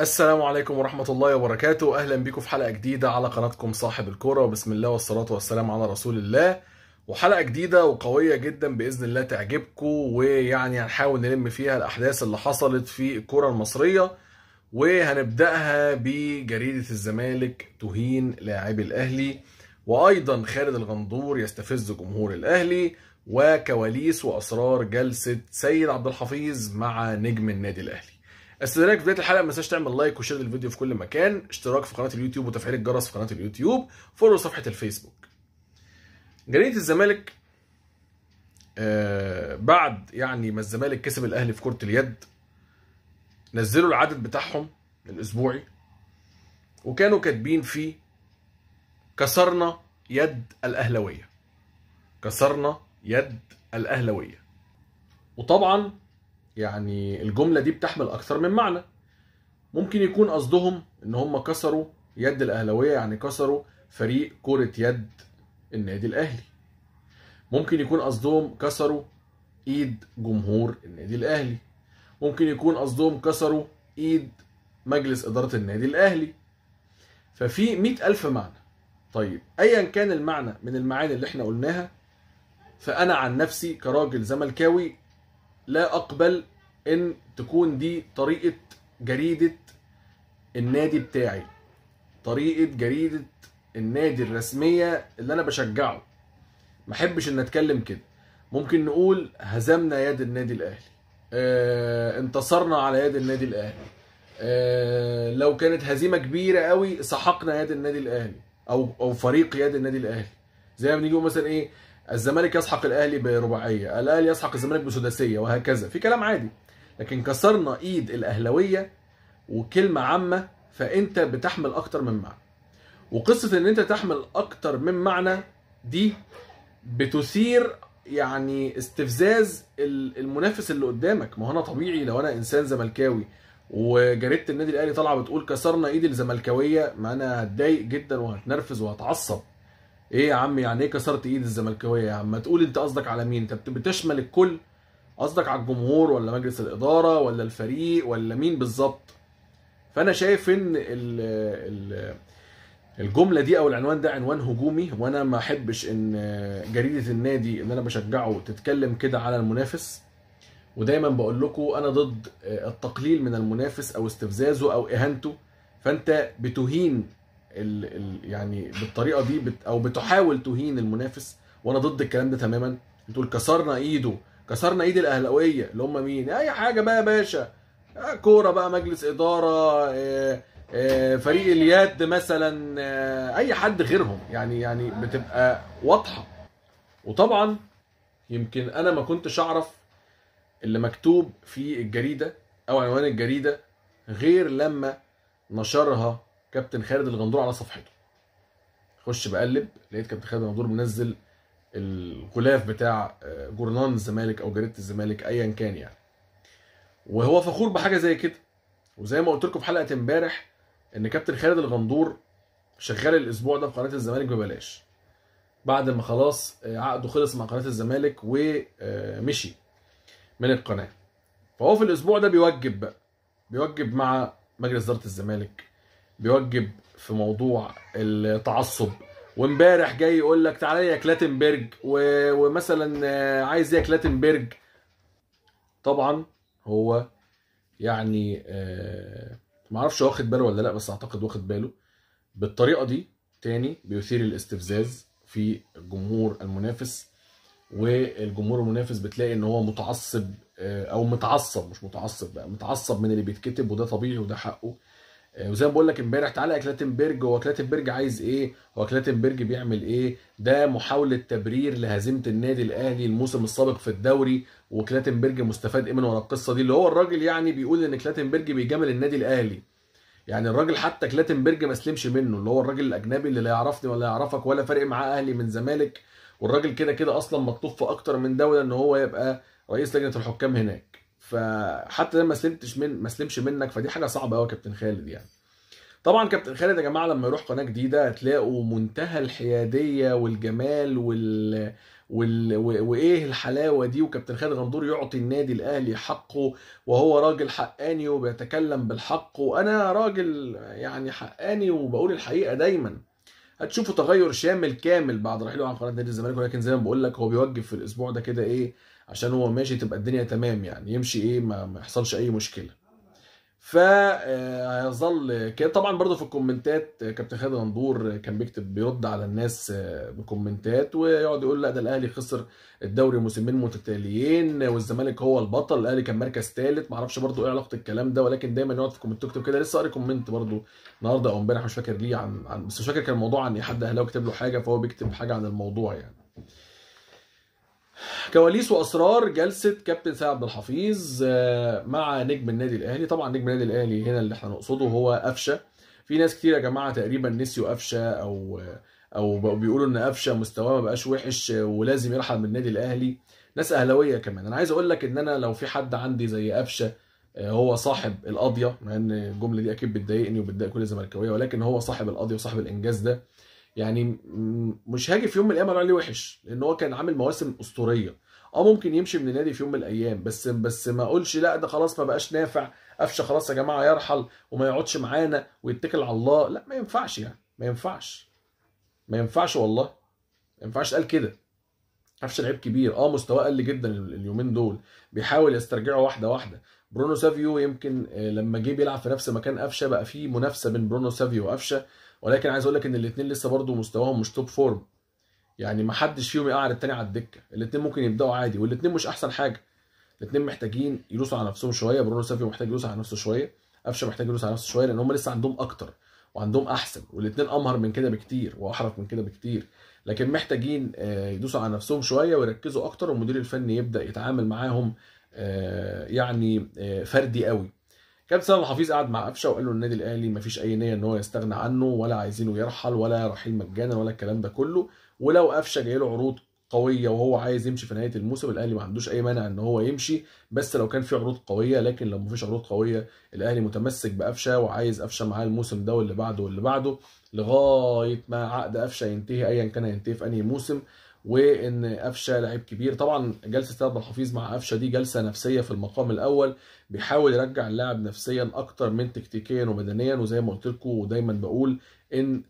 السلام عليكم ورحمة الله وبركاته أهلا بكم في حلقة جديدة على قناتكم صاحب الكرة وبسم الله والصلاة والسلام على رسول الله وحلقة جديدة وقوية جدا بإذن الله تعجبكم ويعني هنحاول نلم فيها الأحداث اللي حصلت في الكرة المصرية وهنبدأها بجريدة الزمالك تهين لاعبي الأهلي وأيضا خالد الغندور يستفز جمهور الأهلي وكواليس وأسرار جلسة سيد عبد الحفيظ مع نجم النادي الأهلي استاذنك في بدايه الحلقه ما تنساش تعمل لايك وشير للفيديو في كل مكان اشتراك في قناه اليوتيوب وتفعيل الجرس في قناه اليوتيوب فولو صفحه الفيسبوك جريده الزمالك آه بعد يعني ما الزمالك كسب الاهلي في كره اليد نزلوا العدد بتاعهم الاسبوعي وكانوا كاتبين فيه كسرنا يد الاهلاويه كسرنا يد الاهلاويه وطبعا يعني الجملة دي بتحمل أكثر من معنى ممكن يكون قصدهم إن هم كسروا يد الأهلاوية يعني كسروا فريق كرة يد النادي الأهلي ممكن يكون قصدهم كسروا إيد جمهور النادي الأهلي ممكن يكون قصدهم كسروا إيد مجلس إدارة النادي الأهلي ففي مئة ألف معنى طيب أيا كان المعنى من المعاني اللي احنا قلناها فأنا عن نفسي كراجل زملكاوي لا أقبل ان تكون دي طريقه جريده النادي بتاعي طريقه جريده النادي الرسميه اللي انا بشجعه ما احبش ان اتكلم كده ممكن نقول هزمنا يد النادي الاهلي آه انتصرنا على يد النادي الاهلي آه لو كانت هزيمه كبيره قوي سحقنا يد النادي الاهلي او او فريق يد النادي الاهلي زي ما بنيجي مثلا ايه الزمالك يسحق الاهلي برباعيه الاهلي يسحق الزمالك بسداسيه وهكذا في كلام عادي لكن كسرنا ايد الاهلاويه وكلمه عامه فانت بتحمل اكتر من معنى وقصه ان انت تحمل اكتر من معنى دي بتثير يعني استفزاز المنافس اللي قدامك ما هو انا طبيعي لو انا انسان زملكاوي وجريده النادي الاهلي طالعه بتقول كسرنا ايد الزملكاويه ما انا هتضايق جدا وهتنرفز وهتعصب ايه يا عم يعني ايه كسرت ايد الزملكاويه يا عم ما تقول انت قصدك على مين انت بتشمل الكل قصدك على الجمهور ولا مجلس الاداره ولا الفريق ولا مين بالظبط فانا شايف ان الـ الـ الجمله دي او العنوان ده عنوان هجومي وانا ما احبش ان جريده النادي اللي انا بشجعه تتكلم كده على المنافس ودايما بقول لكم انا ضد التقليل من المنافس او استفزازه او اهانته فانت بتهين الـ الـ يعني بالطريقه دي بت او بتحاول تهين المنافس وانا ضد الكلام ده تماما بتقول كسرنا ايده كسرنا ايد الاهلاويه اللي هم مين اي حاجه بقى يا باشا آه، كوره بقى مجلس اداره آه، آه، فريق اليد مثلا اي حد غيرهم يعني يعني بتبقى واضحه وطبعا يمكن انا ما كنتش اعرف اللي مكتوب في الجريده او عنوان الجريده غير لما نشرها كابتن خالد الغندور على صفحته خش بقلب لقيت كابتن خالد الغندور منزل الغلاف بتاع آه، جورنان الزمالك او جريده الزمالك ايا كان يعني وهو فخور بحاجه زي كده وزي ما قلت لكم في حلقه امبارح ان كابتن خالد الغندور شغال الاسبوع ده في قناه الزمالك ببلاش بعد ما خلاص آه، عقده خلص مع قناه الزمالك ومشي آه، من القناه فهو في الاسبوع ده بيوجب بقى بيوجب مع مجلس اداره الزمالك بيوجب في موضوع التعصب وامبارح جاي يقول لك تعالى يا كلاتنبرج ومثلا آه، عايز يا كلاتنبرج طبعا هو يعني آه، ما اعرفش واخد باله ولا لا بس اعتقد واخد باله بالطريقه دي تاني بيثير الاستفزاز في الجمهور المنافس والجمهور المنافس بتلاقي ان هو متعصب آه، او متعصب مش متعصب بقى متعصب من اللي بيتكتب وده طبيعي وده حقه آه، وزي ما بقول لك امبارح تعالى كلاتنبرج هو كلاتنبرج عايز ايه؟ هو كلاتنبرج بيعمل ايه؟ ده محاوله تبرير لهزيمه النادي الاهلي الموسم السابق في الدوري وكلاتنبرج مستفاد ايه من ورا القصه دي اللي هو الراجل يعني بيقول ان كلاتنبرج بيجامل النادي الاهلي يعني الراجل حتى كلاتنبرج ما استلمش منه اللي هو الراجل الاجنبي اللي لا يعرفني ولا يعرفك ولا فارق معاه اهلي من زمالك والراجل كده كده اصلا مكتوب في اكتر من دوله ان هو يبقى رئيس لجنه الحكام هناك فحتى ده ما سلمتش من ما سلمش منك فدي حاجه صعبه قوي يا كابتن خالد يعني طبعا كابتن خالد يا جماعه لما يروح قناه جديده هتلاقوا منتهى الحياديه والجمال وال وال... وايه الحلاوه دي وكابتن خالد غندور يعطي النادي الاهلي حقه وهو راجل حقاني وبيتكلم بالحق وانا راجل يعني حقاني وبقول الحقيقه دايما هتشوفوا تغير شامل كامل بعد رحيله عن قناه نادي الزمالك ولكن زي ما بقول لك هو بيوقف في الاسبوع ده كده ايه عشان هو ماشي تبقى الدنيا تمام يعني يمشي ايه ما يحصلش اي مشكله فهيظل آه، كده طبعا برضو في الكومنتات آه، كابتن خالد غندور آه، كان بيكتب بيرد على الناس بكومنتات ويقعد يقول لا ده الاهلي خسر الدوري موسمين متتاليين والزمالك هو البطل الاهلي كان مركز ثالث معرفش برضو ايه علاقه الكلام ده ولكن دايما يقعد في الكومنت يكتب كده لسه قاري كومنت برضو النهارده او امبارح مش فاكر ليه عن, عن بس مش فاكر كان الموضوع عن إيه. حد اهلاوي كتب له حاجه فهو بيكتب حاجه عن الموضوع يعني كواليس واسرار جلسه كابتن سيد عبد الحفيظ آه، مع نجم النادي الاهلي طبعا نجم النادي الاهلي هنا اللي احنا نقصده هو قفشه في ناس كتير يا جماعه تقريبا نسيوا قفشه او او بيقولوا ان قفشه مستواه ما بقاش وحش ولازم يرحل من النادي الاهلي ناس اهلاويه كمان انا عايز اقول لك ان انا لو في حد عندي زي قفشه آه، هو صاحب القضيه مع ان الجمله دي اكيد بتضايقني وبتضايق كل الزملكاويه ولكن هو صاحب القضيه وصاحب الانجاز ده يعني مش هاجي في يوم من الايام اقول عليه وحش لان هو كان عامل مواسم اسطوريه اه ممكن يمشي من النادي في يوم من الايام بس بس ما اقولش لا ده خلاص ما بقاش نافع قفشه خلاص يا جماعه يرحل وما يقعدش معانا ويتكل على الله لا ما ينفعش يعني ما ينفعش ما ينفعش والله ما ينفعش قال كده قفشه لعيب كبير اه مستواه قل جدا اليومين دول بيحاول يسترجعه واحده واحده برونو سافيو يمكن آه، لما جه بيلعب في نفس مكان قفشه بقى فيه منافسه بين برونو سافيو وقفشه ولكن عايز اقول لك ان الاثنين لسه برضه مستواهم مش توب فورم يعني ما حدش فيهم يقعد التاني على الدكه الاثنين ممكن يبداوا عادي والاثنين مش احسن حاجه الاثنين محتاجين يدوسوا على نفسهم شويه برونو سافيو محتاج يدوس على نفسه شويه قفشه محتاج يدوس على نفسه شويه لان هم لسه عندهم اكتر وعندهم احسن والاثنين امهر من كده بكتير واحرف من كده بكتير لكن محتاجين آه، يدوسوا على نفسهم شويه ويركزوا اكتر والمدير الفني يبدا يتعامل معاهم آه، يعني آه، فردي قوي كابتن سنه الحفيظ قعد مع قفشه وقال له النادي الاهلي ما فيش اي نيه ان هو يستغنى عنه ولا عايزينه يرحل ولا رحيل مجانا ولا الكلام ده كله ولو قفشه جاي له عروض قويه وهو عايز يمشي في نهايه الموسم الاهلي ما عندوش اي مانع ان هو يمشي بس لو كان في عروض قويه لكن لو ما فيش عروض قويه الاهلي متمسك بقفشه وعايز قفشه معاه الموسم ده واللي بعده واللي بعده لغايه ما عقد قفشه ينتهي ايا كان هينتهي في انهي موسم وان قفشه لعيب كبير طبعا جلسه سيد عبد الحفيظ مع قفشه دي جلسه نفسيه في المقام الاول بيحاول يرجع اللاعب نفسيا اكتر من تكتيكيا وبدنيا وزي ما قلت لكم ودايما بقول ان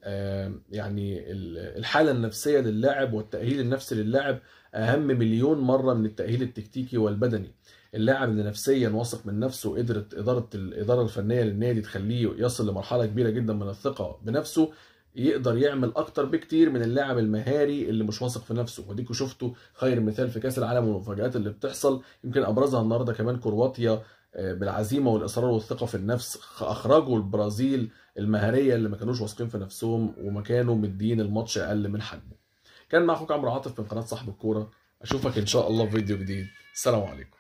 يعني الحاله النفسيه للاعب والتاهيل النفسي للاعب اهم مليون مره من التاهيل التكتيكي والبدني اللاعب اللي نفسيا واثق من نفسه وقدرت اداره الاداره الفنيه للنادي تخليه يصل لمرحله كبيره جدا من الثقه بنفسه يقدر يعمل اكتر بكتير من اللاعب المهاري اللي مش واثق في نفسه وديكوا شفتوا خير مثال في كاس العالم والمفاجات اللي بتحصل يمكن ابرزها النهارده كمان كرواتيا آه، بالعزيمه والاصرار والثقه في النفس اخرجوا البرازيل المهاريه اللي ما كانوش واثقين في نفسهم وما كانوا مدين الماتش اقل من حجمه كان معكم عمرو عاطف من قناه صاحب الكوره اشوفك ان شاء الله في فيديو جديد سلام عليكم